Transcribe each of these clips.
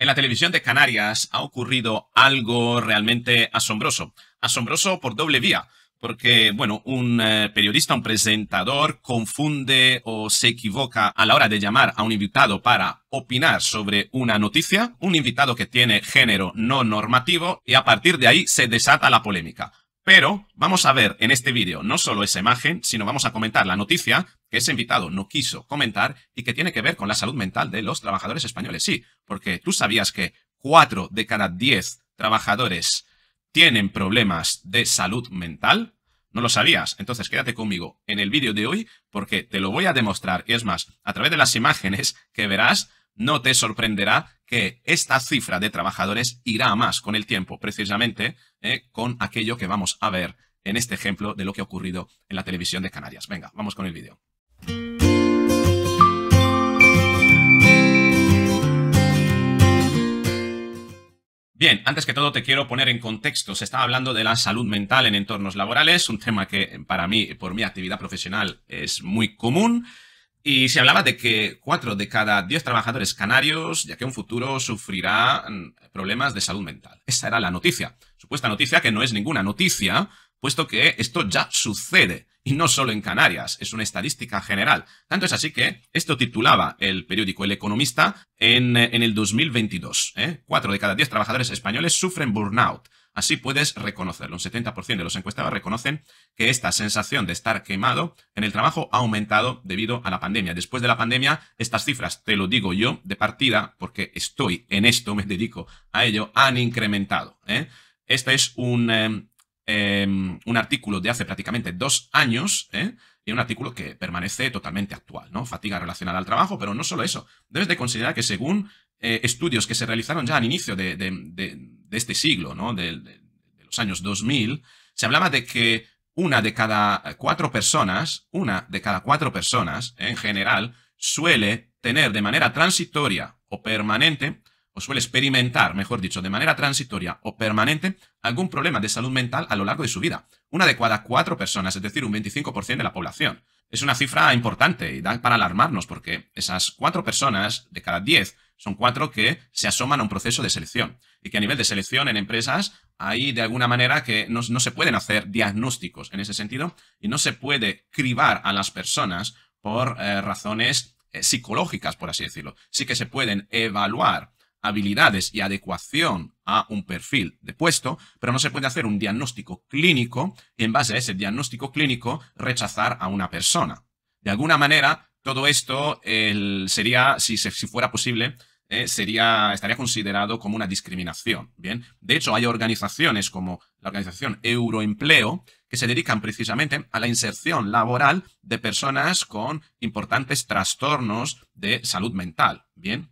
En la televisión de Canarias ha ocurrido algo realmente asombroso. Asombroso por doble vía, porque, bueno, un eh, periodista, un presentador confunde o se equivoca a la hora de llamar a un invitado para opinar sobre una noticia, un invitado que tiene género no normativo y a partir de ahí se desata la polémica. Pero vamos a ver en este vídeo no solo esa imagen, sino vamos a comentar la noticia que ese invitado no quiso comentar y que tiene que ver con la salud mental de los trabajadores españoles. Sí, porque tú sabías que 4 de cada 10 trabajadores tienen problemas de salud mental. ¿No lo sabías? Entonces quédate conmigo en el vídeo de hoy porque te lo voy a demostrar. Y es más, a través de las imágenes que verás, no te sorprenderá que esta cifra de trabajadores irá más con el tiempo, precisamente eh, con aquello que vamos a ver en este ejemplo de lo que ha ocurrido en la televisión de Canarias. Venga, vamos con el vídeo. Bien, antes que todo te quiero poner en contexto. Se estaba hablando de la salud mental en entornos laborales, un tema que para mí, por mi actividad profesional, es muy común. Y se hablaba de que 4 de cada 10 trabajadores canarios, ya que un futuro sufrirá mm, problemas de salud mental. Esa era la noticia. Supuesta noticia que no es ninguna noticia, puesto que esto ya sucede. Y no solo en Canarias, es una estadística general. Tanto es así que esto titulaba el periódico El Economista en, eh, el 2022. ¿eh? 4 de cada 10 trabajadores españoles sufren burnout. Así puedes reconocerlo. Un 70% de los encuestados reconocen que esta sensación de estar quemado en el trabajo ha aumentado debido a la pandemia. Después de la pandemia, estas cifras, te lo digo yo de partida, porque estoy en esto, me dedico a ello, han incrementado. ¿eh? Este es un, em, em, un artículo de hace prácticamente dos años. ¿eh? y un artículo que permanece totalmente actual, ¿no? Fatiga relacionada al trabajo, pero no solo eso. Debes de considerar que según eh, estudios que se realizaron ya al inicio de, este siglo, ¿no? de, los años 2000, se hablaba de que una de cada cuatro personas, una de cada cuatro personas en general, suele tener de manera transitoria o permanente, o suele experimentar, mejor dicho, de manera transitoria o permanente, algún problema de salud mental a lo largo de su vida. Una de cada cuatro personas, es decir, un 25% de la población. Es una cifra importante y da para alarmarnos porque esas cuatro personas de cada diez son cuatro que se asoman a un proceso de selección y que a nivel de selección en empresas hay de alguna manera que no, se pueden hacer diagnósticos en ese sentido y no se puede cribar a las personas por eh, razones eh, psicológicas, por así decirlo. Sí que se pueden evaluar habilidades y adecuación a un perfil de puesto, pero no se puede hacer un diagnóstico clínico y en base a ese diagnóstico clínico rechazar a una persona. De alguna manera, todo esto sería, si, si fuera posible, eh, sería, estaría considerado como una discriminación. ¿bien? De hecho, hay organizaciones como la organización Euroempleo que se dedican precisamente a la inserción laboral de personas con importantes trastornos de salud mental. ¿bien?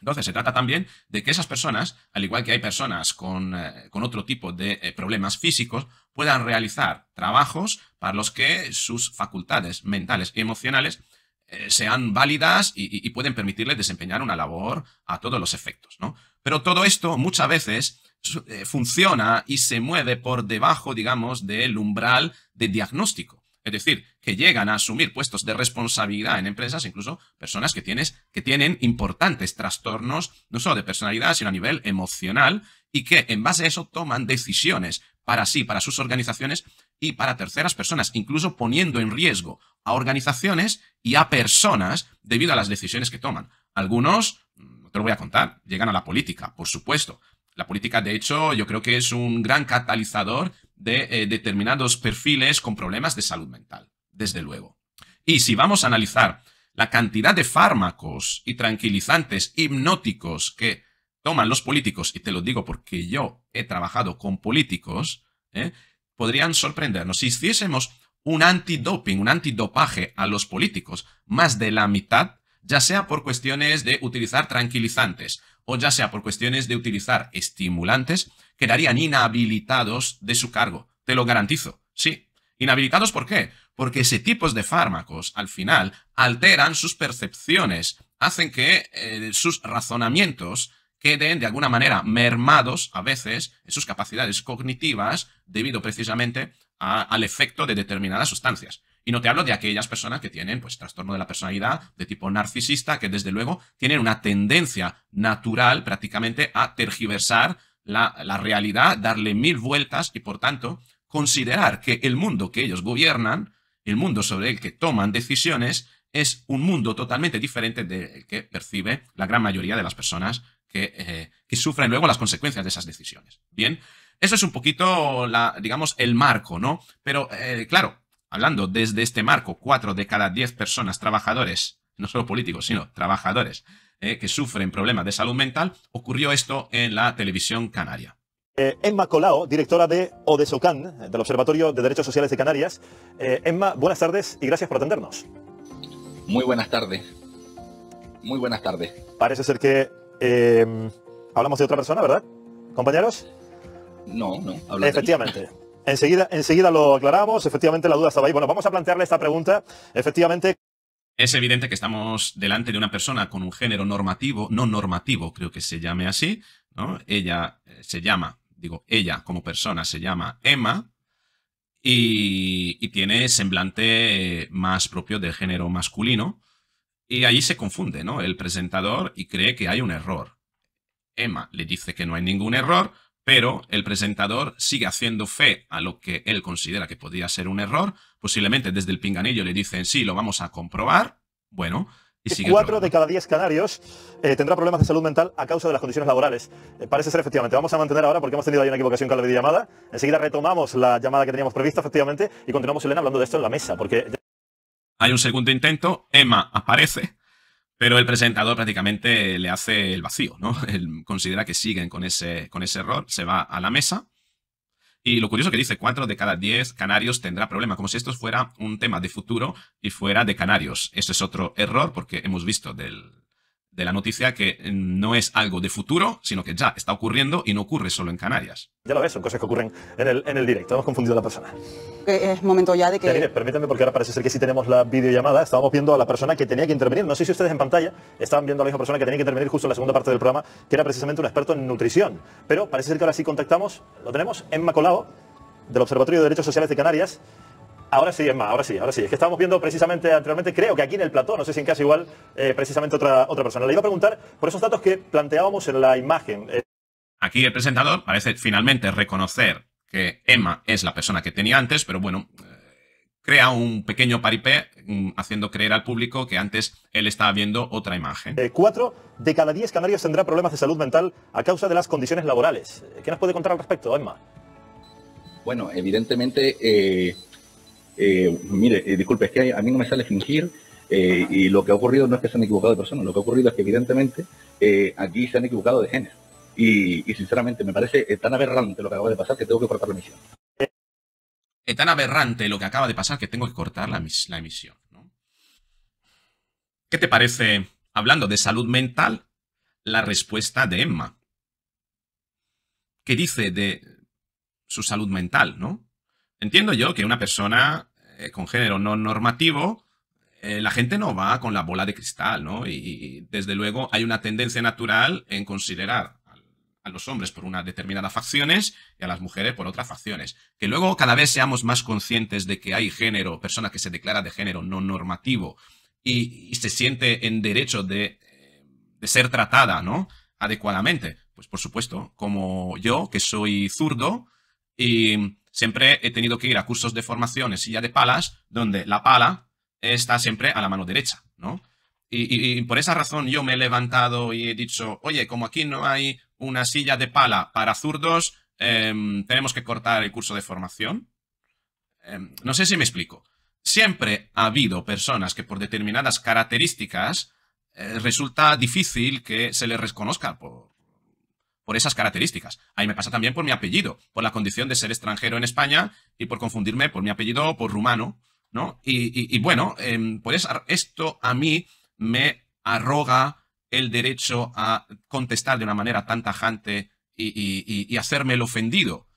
Entonces, se trata también de que esas personas, al igual que hay personas con, eh, otro tipo de eh, problemas físicos, puedan realizar trabajos para los que sus facultades mentales y emocionales eh, sean válidas y, pueden permitirles desempeñar una labor a todos los efectos, ¿no? Pero todo esto muchas veces eh, funciona y se mueve por debajo, digamos, del umbral de diagnóstico. Es decir, que llegan a asumir puestos de responsabilidad en empresas, incluso personas que, tienes, que tienen importantes trastornos, no solo de personalidad, sino a nivel emocional, y que en base a eso toman decisiones para sí, para sus organizaciones, y para terceras personas, incluso poniendo en riesgo a organizaciones y a personas debido a las decisiones que toman. Algunos, mm, no te lo voy a contar, llegan a la política, por supuesto. La política, de hecho, yo creo que es un gran catalizador de eh, determinados perfiles con problemas de salud mental, desde luego. Y si vamos a analizar la cantidad de fármacos y tranquilizantes hipnóticos que toman los políticos, y te lo digo porque yo he trabajado con políticos, ¿eh? podrían sorprendernos. Si hiciésemos un antidoping, un antidopaje a los políticos, más de la mitad, ya sea por cuestiones de utilizar tranquilizantes o ya sea por cuestiones de utilizar estimulantes, quedarían inhabilitados de su cargo. Te lo garantizo. Sí. ¿Inhabilitados por qué? Porque ese tipos de fármacos, al final, alteran sus percepciones, hacen que eh, sus razonamientos queden de alguna manera mermados a veces en sus capacidades cognitivas debido precisamente al efecto de determinadas sustancias. Y no te hablo de aquellas personas que tienen pues trastorno de la personalidad de tipo narcisista, que desde luego tienen una tendencia natural prácticamente a tergiversar la, la realidad, darle mil vueltas y por tanto considerar que el mundo que ellos gobiernan, el mundo sobre el que toman decisiones, es un mundo totalmente diferente del que percibe la gran mayoría de las personas eh, que, sufren luego las consecuencias de esas decisiones. Bien, eso es un poquito, la, digamos, el marco, ¿no? Pero eh, claro, hablando desde este marco, cuatro de cada diez personas trabajadores, no solo políticos, sino trabajadores, eh, que sufren problemas de salud mental, ocurrió esto en la televisión canaria. Emma Colao, directora de ODESOCAN, del Observatorio de Derechos Sociales de Canarias. Emma, buenas tardes y gracias por atendernos. Muy buenas tardes. Muy buenas tardes. Parece ser que Em, hablamos de otra persona, ¿verdad? Compañeros. No, no. Efectivamente. Enseguida, enseguida lo aclaramos, efectivamente la duda estaba ahí. Bueno, vamos a plantearle esta pregunta. Efectivamente, es evidente que estamos delante de una persona con un género normativo, no normativo, creo que se llame así, ¿no? Ella eh, se llama, digo, ella como persona se llama Emma y tiene semblante eh, más propio del género masculino, y ahí se confunde, ¿no? El presentador y cree que hay un error. Emma le dice que no hay ningún error, pero el presentador sigue haciendo fe a lo que él considera que podría ser un error. Posiblemente desde el pinganillo le dicen, sí, lo vamos a comprobar. Bueno, y sigue. Cuatro de cada diez canarios eh, tendrá problemas de salud mental a causa de las condiciones laborales. Eh, parece ser efectivamente. Vamos a mantener ahora porque hemos tenido ahí una equivocación con la videollamada. Enseguida retomamos la llamada que teníamos prevista, efectivamente, y continuamos, Elena, hablando de esto en la mesa, porque hay un segundo intento, Emma aparece, pero el presentador prácticamente le hace el vacío, ¿no? Él considera que siguen con ese, con ese error, se va a la mesa. Y lo curioso que dice, 4 de cada 10 canarios tendrá problema, como si esto fuera un tema de futuro y fuera de canarios. Ese es otro error porque hemos visto del, de la noticia que eh, no es algo de futuro, sino que ya está ocurriendo y no ocurre solo en Canarias. Ya lo ves, son cosas que ocurren en el, en el directo. Hemos confundido a la persona. Es momento ya de que... porque ahora parece ser que sí tenemos la videollamada. Estábamos viendo a la persona que tenía que intervenir. No sé si ustedes en pantalla estaban viendo a la misma persona que tenía que intervenir justo en la segunda parte del programa, que era precisamente un experto en nutrición. Pero parece ser que ahora sí contactamos, lo tenemos, en Macolao, del Observatorio de Derechos Sociales de Canarias. Ahora sí, Emma, ahora sí, ahora sí. Es que estábamos viendo precisamente anteriormente, creo que aquí en el plató, no sé si en casa igual, eh, precisamente otra, otra persona. Le iba a preguntar por esos datos que planteábamos en la imagen. Eh, aquí el presentador parece finalmente reconocer que Emma es la persona que tenía antes, pero bueno, eh, crea un pequeño paripé mm, haciendo creer al público que antes él estaba viendo otra imagen. cuatro de cada diez canarios tendrá problemas de salud mental a causa de las condiciones laborales. ¿Qué nos puede contar al respecto, Emma? Bueno, evidentemente eh, mire, eh, disculpe, es que a mí no me sale fingir eh, y lo que ha ocurrido no es que se han equivocado de personas, lo que ha ocurrido es que evidentemente aquí se han equivocado de género. Y, sinceramente me parece tan aberrante lo que acaba de pasar que tengo que cortar la emisión. Es tan aberrante lo que acaba de pasar que tengo que cortar la, emisión. ¿Qué te parece, hablando de salud mental, la respuesta de Emma? ¿Qué dice de su salud mental, no? Entiendo yo que una persona eh, con género no normativo, eh, la gente no va con la bola de cristal, ¿no? Y, desde luego hay una tendencia natural en considerar a, los hombres por una determinada facciones y a las mujeres por otras facciones. Que luego cada vez seamos más conscientes de que hay género, persona que se declara de género no normativo y, se siente en derecho de, eh, de ser tratada, ¿no? Adecuadamente. Pues por supuesto, como yo, que soy zurdo y siempre he tenido que ir a cursos de formación en silla de palas, donde la pala está siempre a la mano derecha, ¿no? Y, por esa razón yo me he levantado y he dicho, oye, como aquí no hay una silla de pala para zurdos, em, tenemos que cortar el curso de formación. Em, no sé si me explico. Siempre ha habido personas que por determinadas características eh, resulta difícil que se les reconozca por, por esas características. Ahí me pasa también por mi apellido, por la condición de ser extranjero en España y por confundirme por mi apellido por rumano, ¿no? Y, bueno, eh, em, eso esto a mí me arroga el derecho a contestar de una manera tan tajante y, y hacerme el ofendido.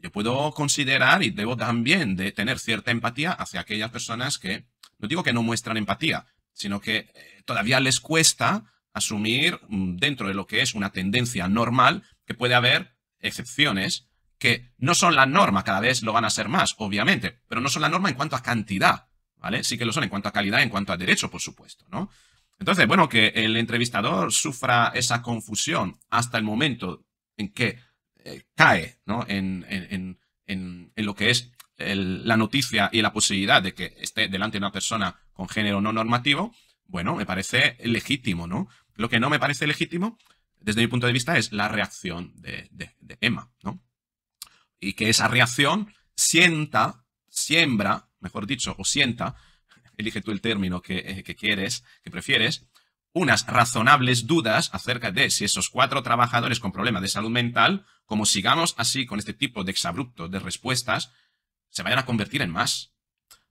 Yo puedo considerar y debo también de tener cierta empatía hacia aquellas personas que, no digo que no muestran empatía, sino que eh, todavía les cuesta asumir mm, dentro de lo que es una tendencia normal que puede haber excepciones que no son la norma, cada vez lo van a ser más, obviamente, pero no son la norma en cuanto a cantidad, ¿vale? Sí que lo son en cuanto a calidad, en cuanto a derecho, por supuesto, ¿no? Entonces, bueno, que el entrevistador sufra esa confusión hasta el momento en que eh, cae, ¿no? En, en, en, en, lo que es la noticia y la posibilidad de que esté delante de una persona con género no normativo, bueno, me parece legítimo, ¿no? Lo que no me parece legítimo, desde mi punto de vista, es la reacción de, Emma, ¿no? Y que esa reacción sienta, siembra, mejor dicho, o sienta, elige tú el término eh, que, quieres, que prefieres, unas razonables dudas acerca de si esos cuatro trabajadores con problemas de salud mental, como sigamos así con este tipo de exabruptos de respuestas, se vayan a convertir en más.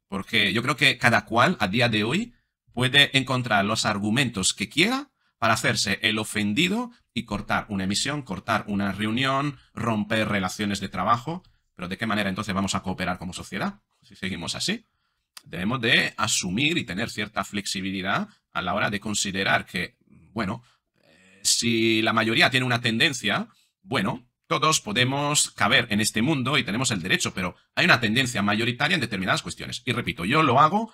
Porque yo creo que cada cual a día de hoy puede encontrar los argumentos que quiera para hacerse el ofendido y cortar una emisión, cortar una reunión, romper relaciones de trabajo. Pero ¿de qué manera entonces vamos a cooperar como sociedad si seguimos así? Debemos de asumir y tener cierta flexibilidad a la hora de considerar que, bueno, eh, si la mayoría tiene una tendencia, bueno, todos podemos caber en este mundo y tenemos el derecho, pero hay una tendencia mayoritaria en determinadas cuestiones. Y repito, yo lo hago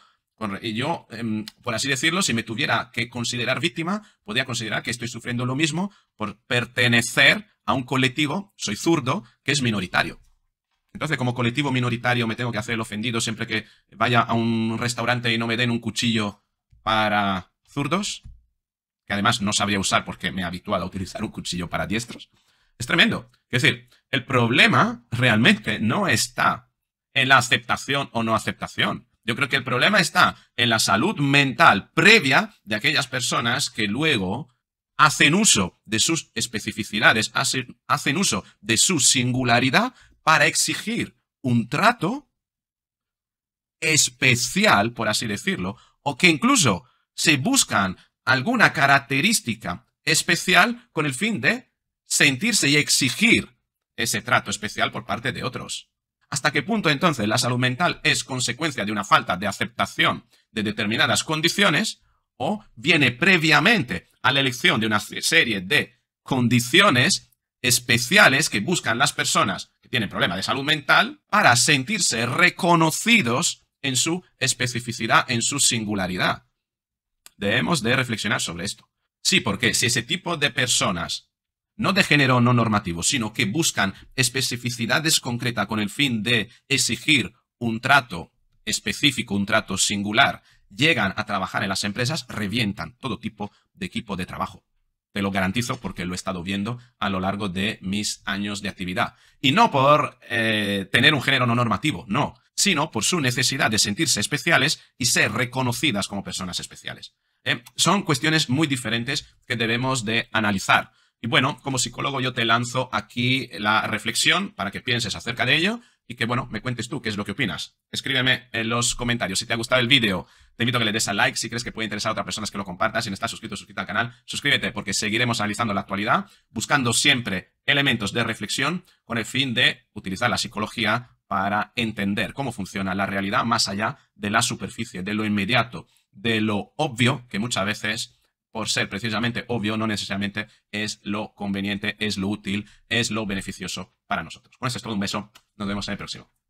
y yo, em, por así decirlo, si me tuviera que considerar víctima, podría considerar que estoy sufriendo lo mismo por pertenecer a un colectivo, soy zurdo, que es minoritario. Entonces, como colectivo minoritario, me tengo que hacer el ofendido siempre que vaya a un restaurante y no me den un cuchillo para zurdos, que además no sabría usar porque me he habituado a utilizar un cuchillo para diestros. Es tremendo. Es decir, el problema realmente no está en la aceptación o no aceptación. Yo creo que el problema está en la salud mental previa de aquellas personas que luego hacen uso de sus especificidades, hacen, uso de su singularidad para exigir un trato especial, por así decirlo, o que incluso se buscan alguna característica especial con el fin de sentirse y exigir ese trato especial por parte de otros. ¿Hasta qué punto entonces la salud mental es consecuencia de una falta de aceptación de determinadas condiciones o viene previamente a la elección de una serie de condiciones especiales que buscan las personas que tienen problemas de salud mental para sentirse reconocidos en su especificidad, en su singularidad? Debemos de reflexionar sobre esto. Sí, porque si ese tipo de personas no de género no normativo, sino que buscan especificidades concretas con el fin de exigir un trato específico, un trato singular, llegan a trabajar en las empresas, revientan todo tipo de equipo de trabajo. Te lo garantizo porque lo he estado viendo a lo largo de mis años de actividad. Y no por eh, tener un género no normativo, no, sino por su necesidad de sentirse especiales y ser reconocidas como personas especiales. Eh, son cuestiones muy diferentes que debemos de analizar. Y bueno, como psicólogo yo te lanzo aquí la reflexión para que pienses acerca de ello y que, bueno, me cuentes tú qué es lo que opinas. Escríbeme en los comentarios. Si te ha gustado el vídeo, te invito a que le des a like. Si crees que puede interesar a otras personas que lo compartas, si no estás suscrito, suscríbete al canal, suscríbete porque seguiremos analizando la actualidad, buscando siempre elementos de reflexión con el fin de utilizar la psicología para entender cómo funciona la realidad más allá de la superficie, de lo inmediato, de lo obvio que muchas veces por ser precisamente obvio, no necesariamente es lo conveniente, es lo útil, es lo beneficioso para nosotros. Con esto es todo. Un beso. Nos vemos en el próximo.